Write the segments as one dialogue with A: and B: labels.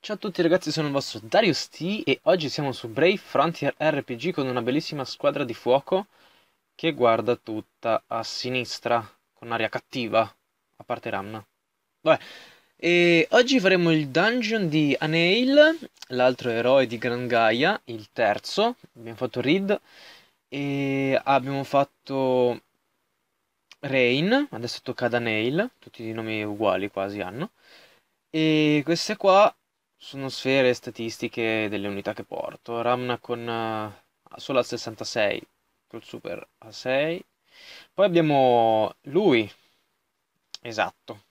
A: Ciao a tutti ragazzi, sono il vostro Darius T e oggi siamo su Brave Frontier RPG con una bellissima squadra di fuoco che guarda tutta a sinistra con aria cattiva, a parte Ramna. Vabbè, e oggi faremo il dungeon di Anail, l'altro eroe di Gran Gaia, il terzo, abbiamo fatto Reed e abbiamo fatto Rain, adesso tocca da Nail, tutti i nomi uguali quasi hanno, e queste qua sono sfere statistiche delle unità che porto, Ramna con uh, solo al 66, col super a 6, poi abbiamo lui, esatto,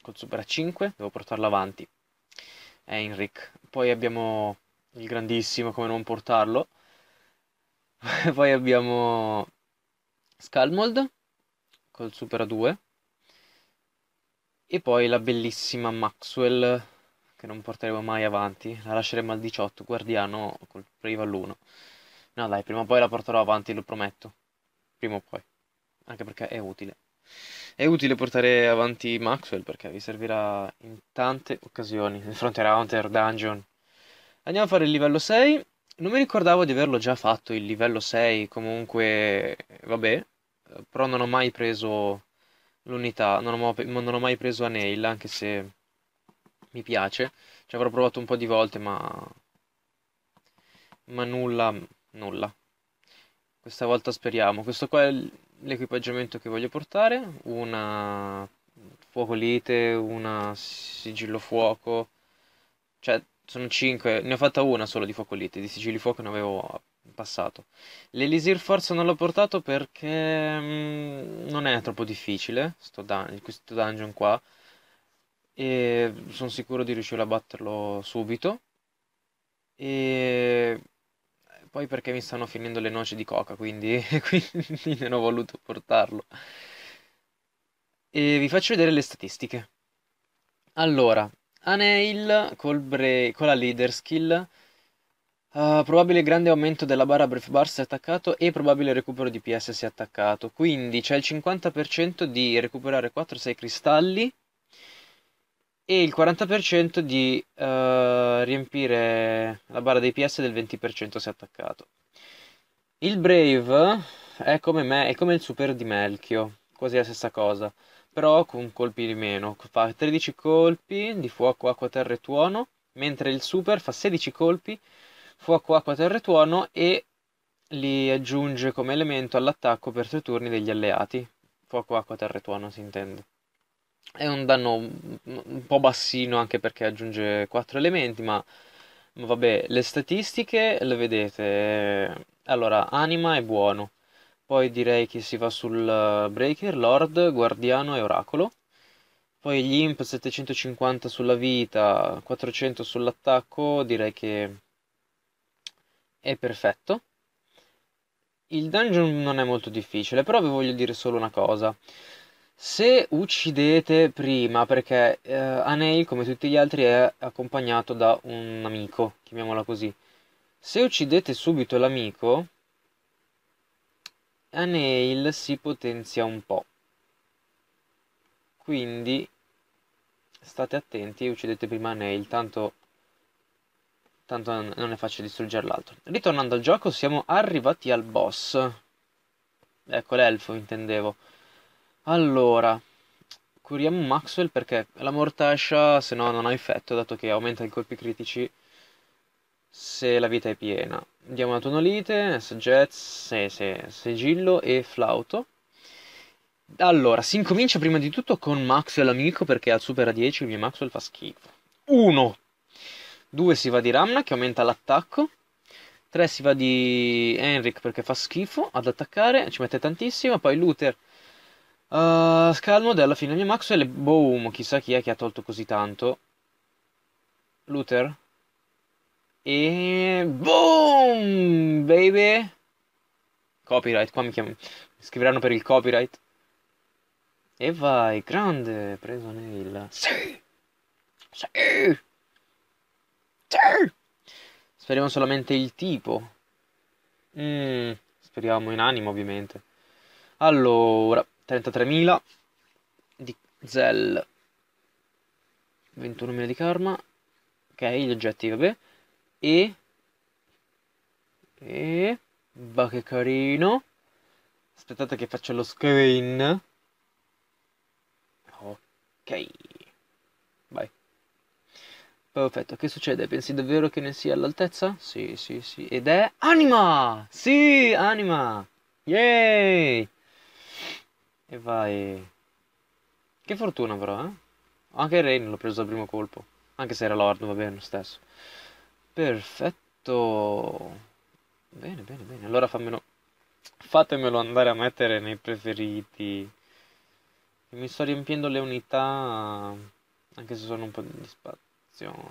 A: col super a 5, devo portarlo avanti, è Enric, poi abbiamo il grandissimo, come non portarlo, poi abbiamo Scalmold, col Supera 2. E poi la bellissima Maxwell che non porteremo mai avanti, la lasceremo al 18, guardiano col rival 1. No dai, prima o poi la porterò avanti, lo prometto. Prima o poi. Anche perché è utile. È utile portare avanti Maxwell perché vi servirà in tante occasioni. nel Frontier Hunter, Dungeon. Andiamo a fare il livello 6. Non mi ricordavo di averlo già fatto il livello 6, comunque vabbè, però non ho mai preso l'unità, non ho, non ho mai preso nail, anche se mi piace. Ci avrò provato un po' di volte, ma, ma nulla, nulla. Questa volta speriamo. Questo qua è l'equipaggiamento che voglio portare, una fuoco lite, una sigillo fuoco, cioè sono 5, ne ho fatta una solo di fuoco lite, di sigilli fuoco ne avevo in passato. L'Elisir forse non l'ho portato perché mh, mm, non è troppo difficile dun- questo dungeon qua e sono sicuro di riuscire a batterlo subito e poi perché mi stanno finendo le noci di coca quindi, quindi non ho voluto portarlo e vi faccio vedere le statistiche allora Anail col bra- con la leader skill Uh, probabile grande aumento della barra brief bar se attaccato e probabile recupero di PS se attaccato. Quindi c'è il 50% di recuperare 4-6 cristalli e il 40% di uh, riempire la barra dei PS del 20% se attaccato. Il Brave è come, me, è come il super di Melchio, quasi la stessa cosa, però con colpi di meno. Fa 13 colpi di fuoco, acqua, terra e tuono, mentre il super fa 16 colpi fuoco, acqua, terra e tuono e li aggiunge come elemento all'attacco per tre turni degli alleati. Fuoco, acqua, terra e tuono si intende. È un danno un po' bassino anche perché aggiunge quattro elementi, ma, ma vabbè, le statistiche le vedete. Allora, anima è buono. Poi direi che si va sul Breaker, Lord, Guardiano e Oracolo. Poi gli Imp 750 sulla vita, 400 sull'attacco, direi che è perfetto. Il dungeon non è molto difficile, però vi voglio dire solo una cosa. Se uccidete prima, perché eh, Anail, come tutti gli altri, è accompagnato da un amico, chiamiamola così. Se uccidete subito l'amico, Anail si potenzia un po'. Quindi state attenti e uccidete prima Anail, tanto tanto non è facile distruggere l'altro. Ritornando al gioco, siamo arrivati al boss. Ecco, l'elfo intendevo. Allora, curiamo Maxwell perché la mortascia se no non ha effetto, dato che aumenta i colpi critici se la vita è piena. Diamo la tonolite, saggezza, sigillo e flauto. Allora, si incomincia prima di tutto con Maxwell amico perché al super a 10 il mio Maxwell fa schifo. 1 2 si va di Ramna che aumenta l'attacco. 3 si va di Henrik perché fa schifo ad attaccare, ci mette tantissimo. Poi Luther, uh, Scalmod e alla fine mia Maxwell e boom, chissà chi è che ha tolto così tanto. Luther. E boom, baby. Copyright, qua mi, chiam... mi scriveranno per il copyright. E vai, grande, preso Neil. Sì. Sì. Cioè! Speriamo solamente il tipo. Mm, speriamo in anima, ovviamente. Allora, 33.000 di Zell. 21.000 di karma. Ok, gli oggetti, vabbè. E... E... Bah, che carino. Aspettate che faccio lo screen. Ok. Perfetto, che succede? Pensi davvero che ne sia all'altezza? Sì, sì, sì. Ed è anima! Sì, anima! Yay! E vai. Che fortuna però, eh? Anche il Rain l'ho preso al primo colpo. Anche se era Lord, va bene lo stesso. Perfetto. Bene, bene, bene. Allora fammelo... Fatemelo andare a mettere nei preferiti. Mi sto riempiendo le unità... Anche se sono un po' di spazio.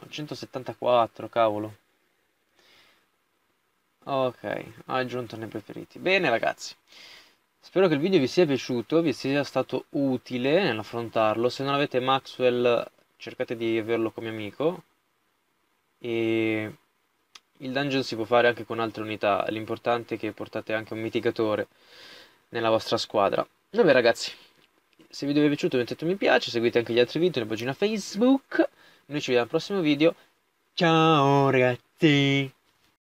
A: 174, cavolo. Ok, ho aggiunto nei preferiti. Bene ragazzi, spero che il video vi sia piaciuto, vi sia stato utile nell'affrontarlo. Se non avete Maxwell cercate di averlo come amico. E il dungeon si può fare anche con altre unità, l'importante è che portate anche un mitigatore nella vostra squadra. Vabbè ragazzi, se il video vi è piaciuto mettete un mi piace, seguite anche gli altri video nella pagina Facebook. Noi ci vediamo al prossimo video. Ciao ragazzi!